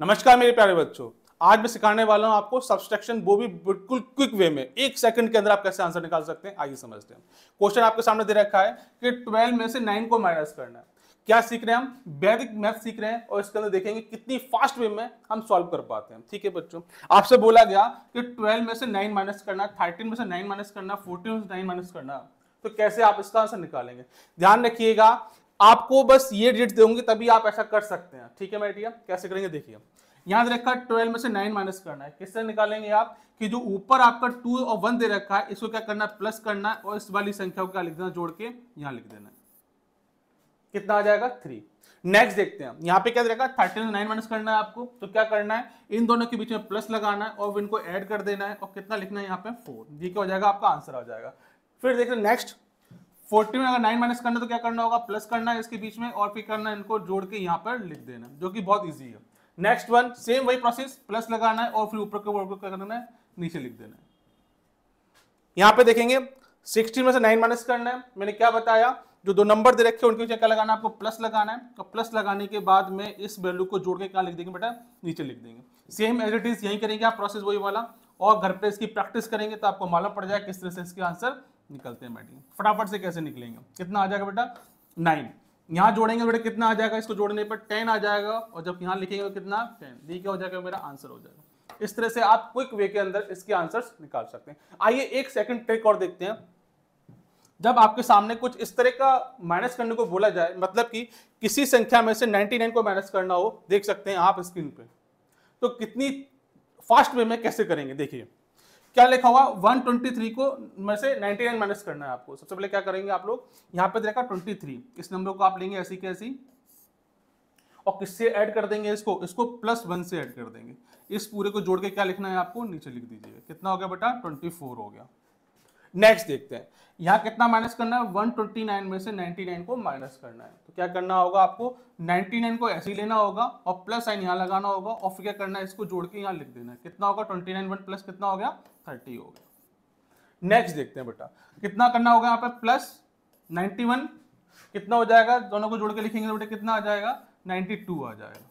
नमस्कार मेरे प्यारे बच्चों आज मैं सिखाने वाला हूं आपको सब्सट्रैक्शन वो भी बिल्कुल क्विक वे में एक सेकंड के अंदर आप कैसे आंसर निकाल सकते हैं आइए समझते हैं क्वेश्चन आपके सामने दे रखा है कि ट्वेल्व में से नाइन को माइनस करना है क्या सीख रहे हैं हम वैदिक मैथ सीख रहे हैं और इसके अंदर देखेंगे कितनी फास्ट वे में हम सॉल्व कर पाते हैं ठीक है बच्चों आपसे बोला गया कि ट्वेल्व में से नाइन माइनस करना थर्टीन में से नाइन माइनस करना फोर्टीन में से नाइन माइनस करना तो कैसे आप इसका आंसर निकालेंगे ध्यान रखिएगा आपको बस ये डिजिट देंगे तभी आप ऐसा कर सकते हैं ठीक है मैडिया कैसे करेंगे देखिए यहां रखा है ट्वेल्व में से नाइन माइनस करना है किससे निकालेंगे आप कि जो ऊपर आपका टू और वन दे रखा है इसको क्या करना है प्लस करना है और इस वाली संख्या को क्या लिख देना जोड़ के यहां लिख देना है कितना आ जाएगा थ्री नेक्स्ट देखते हैं यहाँ पे क्या देखा थर्टीन नाइन माइनस करना है आपको तो क्या करना है इन दोनों के बीच में प्लस लगाना है और इनको ऐड कर देना है और कितना लिखना है यहाँ पे फोर ये क्या हो जाएगा आपका आंसर आ जाएगा फिर देखते हैं नेक्स्ट फोर्टी में अगर नाइन माइनस करना तो क्या करना होगा प्लस करना है इसके बीच में और फिर करना इनको जोड़ के यहाँ पर लिख देना जो कि बहुत ईजी है नेक्स्ट वन सेम वही प्रोसेस प्लस लगाना है और फिर ऊपर के वर्ग क्या करना है नीचे लिख देना है यहाँ पे देखेंगे सिक्सटीन में से नाइन माइनस करना है मैंने क्या बताया जो दो नंबर दे रखे उनके क्या लगाना है आपको प्लस लगाना है और प्लस लगाने के बाद में इस वैल्यू को जोड़ के क्या लिख देंगे बेटा नीचे लिख देंगे सेम एज इट इज यही करेंगे आप प्रोसेस वही वाला और घर पे इसकी प्रैक्टिस करेंगे तो आपको मालूम पड़ जाएगा किस तरह से इसके आंसर निकलते हैं बैटिंग फटाफट से कैसे निकलेंगे कितना आ जाएगा बेटा नाइन यहाँ जोड़ेंगे बेटा कितना आ जाएगा इसको जोड़ने पर टेन आ जाएगा और जब यहाँ लिखेंगे तो कितना टेन डी क्या हो जाएगा मेरा आंसर हो जाएगा इस तरह से आप क्विक वे के अंदर इसके आंसर्स निकाल सकते हैं आइए एक सेकंड ट्रिक और देखते हैं जब आपके सामने कुछ इस तरह का माइनस करने को बोला जाए मतलब कि किसी संख्या में से 99 को माइनस करना हो देख सकते हैं आप स्क्रीन पे तो कितनी फास्ट वे में कैसे करेंगे देखिए क्या लिखा हुआ 123 को में से 99 माइनस करना है आपको सबसे पहले क्या करेंगे आप लोग यहाँ पे देखा 23 इस नंबर को आप लेंगे ऐसी कैसी और किससे ऐड कर देंगे इसको इसको प्लस वन से ऐड कर देंगे इस पूरे को जोड़ के क्या लिखना है आपको नीचे लिख दीजिए कितना हो गया बेटा 24 हो गया नेक्स्ट देखते हैं यहाँ कितना माइनस करना है 129 में से 99 को माइनस करना है तो क्या करना होगा आपको 99 को ऐसे ही लेना होगा और प्लस साइन यहाँ लगाना होगा और फिर क्या करना है इसको जोड़ के यहाँ लिख देना है कितना होगा 29 नाइन वन प्लस कितना हो गया 30 हो गया नेक्स्ट देखते हैं बेटा कितना करना होगा यहाँ पे प्लस 91 कितना हो जाएगा दोनों को जोड़ के लिखेंगे तो बेटा कितना आ जाएगा 92 आ जाएगा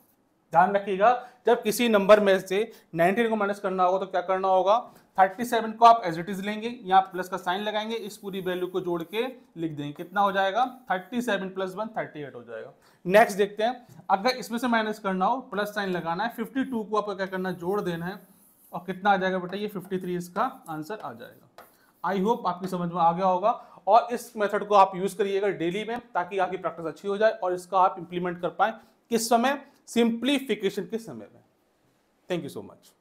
ध्यान रखिएगा जब किसी नंबर में से 19 को माइनस करना होगा तो क्या करना होगा थर्टी सेवन को आप एज इट इज लेंगे यहाँ प्लस का साइन लगाएंगे इस पूरी वैल्यू को जोड़ के लिख देंगे कितना हो जाएगा thirty seven plus one thirty eight हो जाएगा नेक्स्ट देखते हैं अगर इसमें से माइनस करना हो प्लस साइन लगाना है फिफ्टी टू को आपको क्या करना जोड़ देना है और कितना आ जाएगा बेटा ये फिफ्टी थ्री इसका आंसर आ जाएगा आई होप आपकी समझ में आ गया होगा और इस मेथड को आप यूज़ करिएगा डेली में ताकि आपकी प्रैक्टिस अच्छी हो जाए और इसका आप इंप्लीमेंट कर पाए किस समय सिंप्लीफिकेशन के समय में थैंक यू सो मच